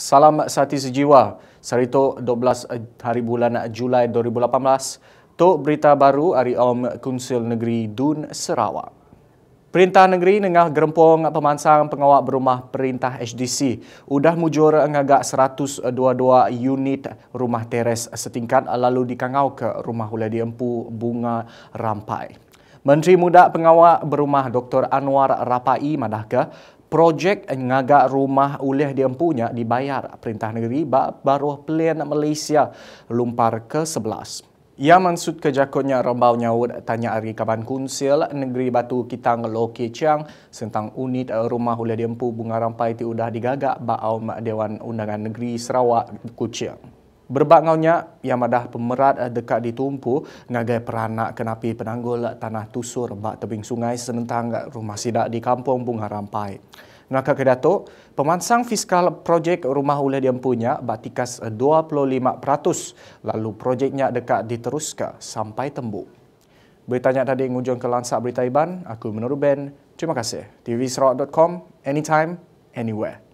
Salam Sati Sejiwa. Sarito 12 eh, hari bulan Julai 2018. Tok berita baru dari Om Kunsil Negeri Dun Sarawak. Perintah Negeri Nengah Gerempong Pemansang Pengawak Berumah Perintah HDC sudah mujur ngagak 122 unit rumah teres setingkat lalu dikangau ke rumah Hulia Diempu Bunga Rampai. Menteri Muda Pengawak Berumah Dr. Anwar Rapai Madahka projek ngagak rumah oleh dia punya dibayar perintah negeri baru pelian Malaysia lumpar ke 11. Ia ya, mansut ke jakonnya rombau nyawut tanya hari kaban kunsil negeri batu kita ngeloke ciang sentang unit eh, rumah oleh dia bunga rampai ti udah digagak baau Dewan Undangan Negeri Sarawak Kuching. Berbangaunya yang madah pemerat eh, dekat ditumpu ngagai peranak kenapi penanggul eh, tanah tusur bak tebing sungai senentang rumah sidak di kampung Bunga Rampai. Naka kedato, pemansang fiskal projek rumah ulah dia punya batikas 25% eh, lalu projeknya dekat diteruska sampai tembuk. Beritanya tadi ngunjung ke Lansak Berita Iban, aku menurut Ben. Terima kasih. tvserot.com, anytime, anywhere.